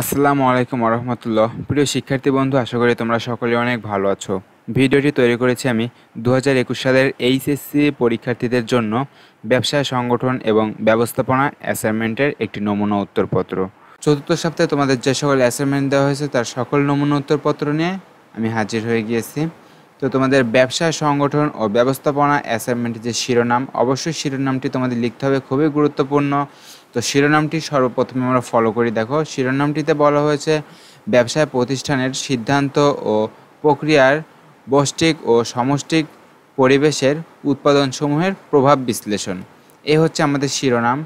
আসসালামু আলাইকুম আরহামতুল্লাহ প্রিয় শিক্ষার্থী বন্ধু আশা করি তোমরা সকলে অনেক ভালো আছো ভিডিওটি তৈরি করেছি আমি দু হাজার একুশ সালের এইচএসসি পরীক্ষার্থীদের জন্য ব্যবসা সংগঠন এবং ব্যবস্থাপনা অ্যাসাইনমেন্টের একটি নমুনা উত্তরপত্র চতুর্থ সপ্তাহে তোমাদের যে সকল অ্যাসাইনমেন্ট দেওয়া হয়েছে তার সকল নমুনা উত্তরপত্র নিয়ে আমি হাজির হয়ে গিয়েছি তো তোমাদের ব্যবসা সংগঠন ও ব্যবস্থাপনা অ্যাসাইনমেন্টের যে শিরোনাম অবশ্যই শিরোনামটি তোমাদের লিখতে হবে খুবই গুরুত্বপূর্ণ তো শিরোনামটি সর্বপ্রথমে আমরা ফলো করি দেখো শিরোনামটিতে বলা হয়েছে ব্যবসায় প্রতিষ্ঠানের সিদ্ধান্ত ও প্রক্রিয়ার বষ্টিক ও সমষ্টিক পরিবেশের উৎপাদনসমূহের প্রভাব বিশ্লেষণ এ হচ্ছে আমাদের শিরোনাম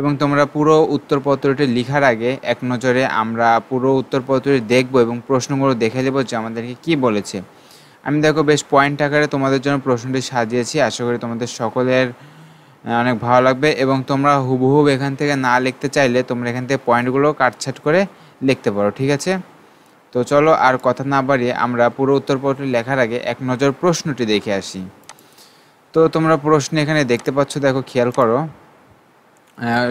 এবং তোমরা পুরো উত্তরপত্রটি লিখার আগে এক নজরে আমরা পুরো উত্তরপত্রটি দেখব এবং প্রশ্নগুলো দেখে নেব যে আমাদেরকে কি বলেছে আমি দেখো বেশ পয়েন্ট আকারে তোমাদের জন্য প্রশ্নটি সাজিয়েছি আশা করি তোমাদের সকলের অনেক ভালো লাগবে এবং তোমরা হুবহুব এখান থেকে না লিখতে চাইলে তোমরা এখান থেকে পয়েন্টগুলো কাটছাট করে লিখতে পারো ঠিক আছে তো চলো আর কথা না বাড়িয়ে আমরা পুরো উত্তরপত্র লেখার আগে এক নজর প্রশ্নটি দেখে আসি তো তোমরা প্রশ্ন এখানে দেখতে পাচ্ছ দেখো খেয়াল করো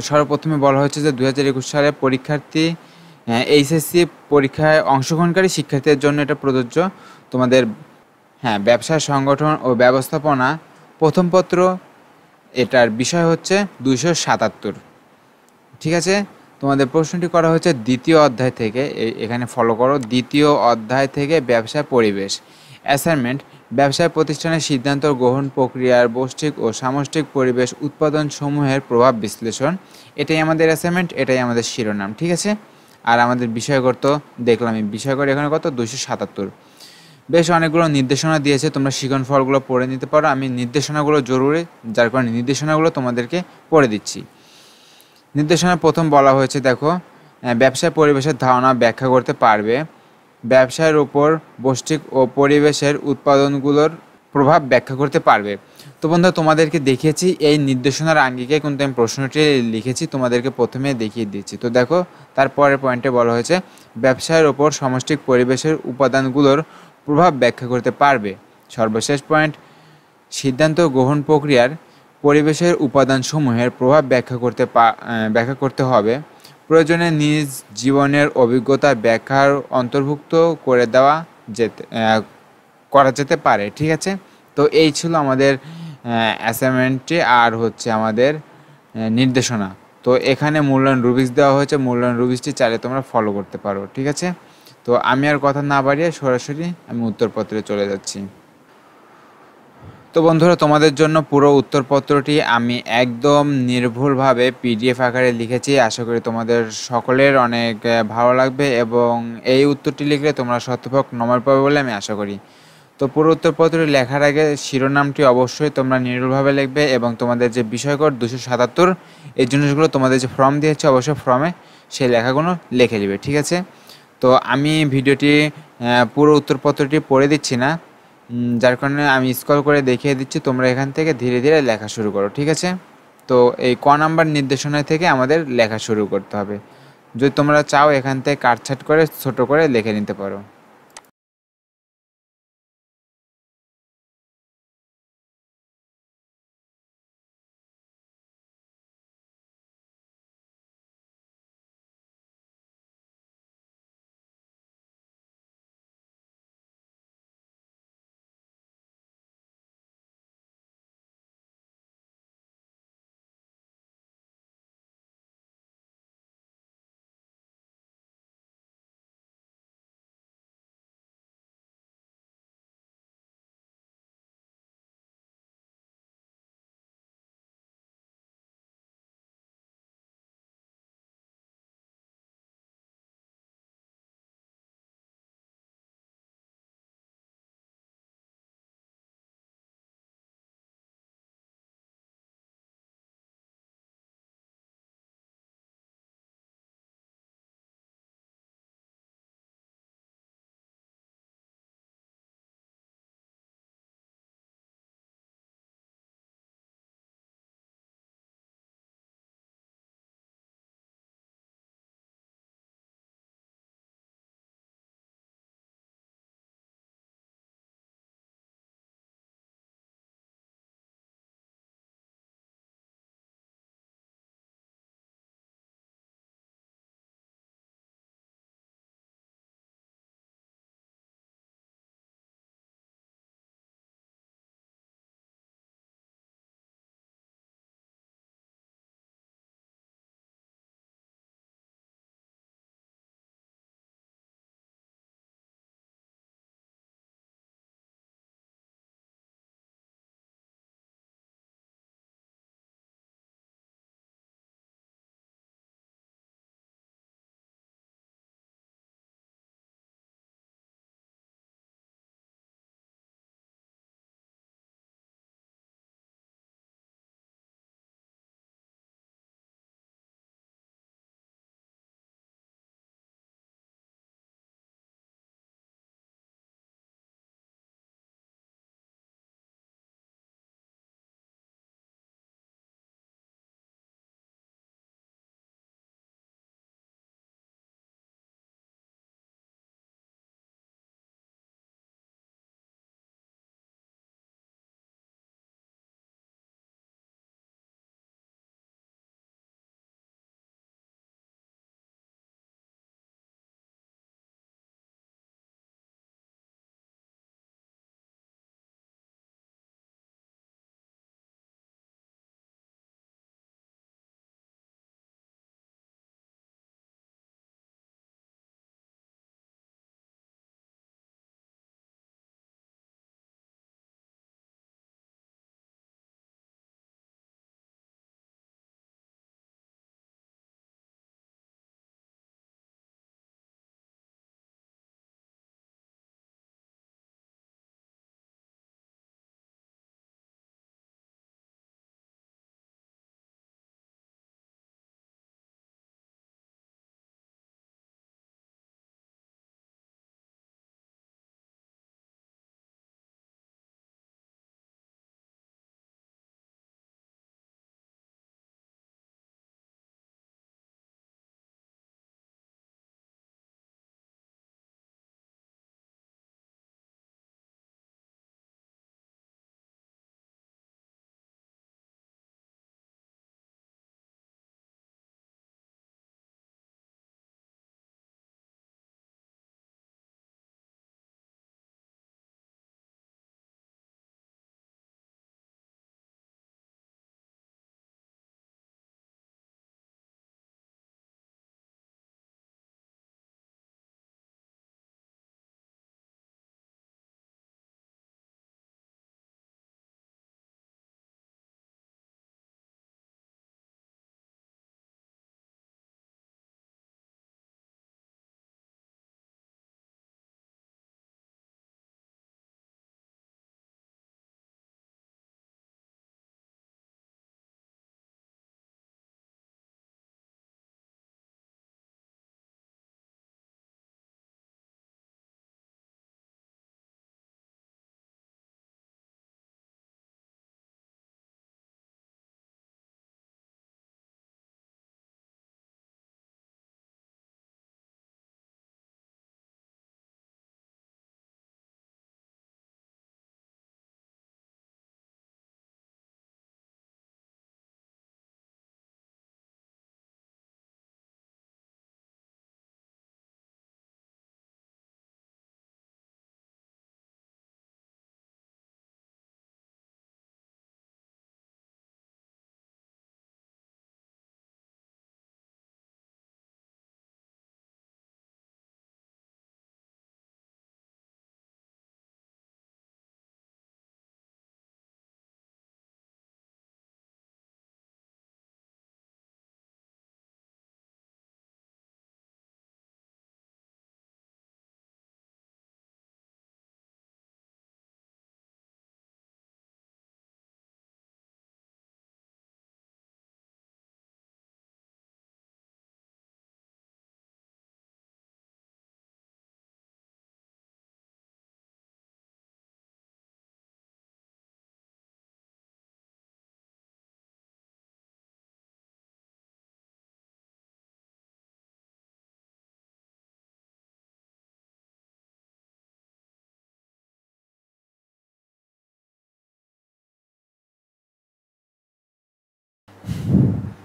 সর্বপ্রথমে বলা হয়েছে যে দু সালে পরীক্ষার্থী এইচএসসি পরীক্ষায় অংশগ্রহণকারী শিক্ষার্থীদের জন্য এটা প্রযোজ্য তোমাদের হ্যাঁ ব্যবসা সংগঠন ও ব্যবস্থাপনা প্রথম পত্র এটার বিষয় হচ্ছে দুইশো সাতাত্তর ঠিক আছে তোমাদের প্রশ্নটি করা হচ্ছে দ্বিতীয় অধ্যায় থেকে এখানে ফলো করো দ্বিতীয় অধ্যায় থেকে ব্যবসা পরিবেশ অ্যাসাইনমেন্ট ব্যবসায় প্রতিষ্ঠানের সিদ্ধান্ত গ্রহণ প্রক্রিয়ার বৈষ্ঠিক ও সামষ্টিক পরিবেশ উৎপাদন সমূহের প্রভাব বিশ্লেষণ এটাই আমাদের অ্যাসাইনমেন্ট এটাই আমাদের শিরোনাম ঠিক আছে আর আমাদের বিষয় করতো দেখলাম বিষয় করে এখানে কত দুশো সাতাত্তর বেশ অনেকগুলো নির্দেশনা দিয়েছে তোমরা শিখন ফলগুলো পড়ে নিতে পারো আমি নির্দেশনাগুলো জরুরি যার কারণে নির্দেশনাগুলো তোমাদেরকে পড়ে দিচ্ছি নির্দেশনা প্রথম বলা হয়েছে দেখো ব্যবসায় পরিবেশের ধারণা ব্যাখ্যা করতে পারবে ব্যবসায়ের ওপর বস্তিক ও পরিবেশের উৎপাদনগুলোর প্রভাব ব্যাখ্যা করতে পারবে তো বন্ধু তোমাদেরকে দেখিয়েছি এই নির্দেশনার আঙ্গিকে কিন্তু আমি প্রশ্নটি লিখেছি তোমাদেরকে প্রথমে দেখিয়ে দিচ্ছি তো দেখো তারপরের পয়েন্টে বলা হয়েছে ব্যবসায়ের ওপর সমষ্টিক পরিবেশের উপাদানগুলোর প্রভাব ব্যাখ্যা করতে পারবে সর্বশেষ পয়েন্ট সিদ্ধান্ত গ্রহণ প্রক্রিয়ার পরিবেশের উপাদানসমূহের প্রভাব ব্যাখ্যা করতে ব্যাখ্যা করতে হবে প্রয়োজনে নিজ জীবনের অভিজ্ঞতা ব্যাখ্যার অন্তর্ভুক্ত করে দেওয়া যেতে করা যেতে পারে ঠিক আছে তো এই ছিল আমাদের অ্যাসাইনমেন্টটি আর হচ্ছে আমাদের নির্দেশনা তো এখানে মূল্যায়ন রুবিক্স দেওয়া হয়েছে মূল্যায়ন রুবিক্সটি চাইলে তোমরা ফলো করতে পারো ঠিক আছে তো আমি আর কথা না বাড়িয়ে সরাসরি আমি উত্তরপত্রে চলে যাচ্ছি তো বন্ধুরা তোমাদের জন্য পুরো উত্তরপত্রটি আমি একদম নির্ভুলভাবে পিডিএফ আকারে লিখেছি আশা করি তোমাদের সকলের অনেক ভালো লাগবে এবং এই উত্তরটি লিখলে তোমরা শতভাগ নম্বর পাবে বলে আমি আশা করি তো পুরো উত্তরপত্রটি লেখার আগে শিরোনামটি অবশ্যই তোমরা নির্ভুলভাবে লিখবে এবং তোমাদের যে বিষয়কর দুশো সাতাত্তর এই জিনিসগুলো তোমাদের যে ফর্ম দিয়েছে অবশ্যই ফর্মে সেই লেখাগুলো লিখে নেবে ঠিক আছে তো আমি ভিডিওটি পুরো উত্তরপত্রটি পড়ে দিচ্ছি না যার কারণে আমি স্কল করে দেখিয়ে দিচ্ছি তোমরা এখান থেকে ধীরে ধীরে লেখা শুরু করো ঠিক আছে তো এই ক নাম্বার নির্দেশনা থেকে আমাদের লেখা শুরু করতে হবে যদি তোমরা চাও এখান থেকে কাটছাট করে ছোট করে লিখে নিতে পারো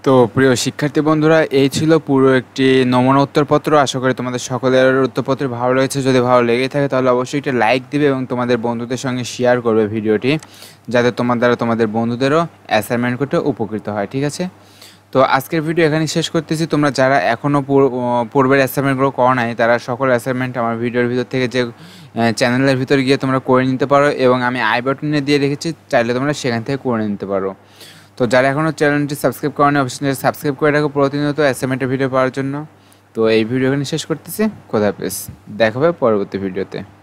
তো প্রিয় শিক্ষার্থী বন্ধুরা এই ছিল পুরো একটি নমুনা উত্তরপত্র আশা করি তোমাদের সকলের উত্তরপত্র ভালো লেগেছে যদি ভালো লেগে থাকে তাহলে অবশ্যই একটা লাইক দিবে এবং তোমাদের বন্ধুদের সঙ্গে শেয়ার করবে ভিডিওটি যাতে তোমার দ্বারা তোমাদের বন্ধুদেরও অ্যাসাইনমেন্ট করতে উপকৃত হয় ঠিক আছে তো আজকের ভিডিও এখানে শেষ করতেছি তোমরা যারা এখনও পূর্বের অ্যাসাইনমেন্টগুলো করো নাই তারা সকল অ্যাসাইনমেন্ট আমার ভিডিওর ভিতর থেকে যে চ্যানেলের ভিতর গিয়ে তোমরা করে নিতে পারো এবং আমি আই বাটনে দিয়ে রেখেছি চাইলে তোমরা সেখান থেকে করে নিতে পারো তো যারা এখনও চ্যানেলটি সাবস্ক্রাইব করেন অবশ্যই সাবস্ক্রাইব করে রাখো প্রতিনিয়ত অ্যাসাইনমেন্টের ভিডিও পাওয়ার জন্য তো এই ভিডিও এখানে শেষ করতেছি খোদাহাফেজ পেস দেখাবে পরবর্তী ভিডিওতে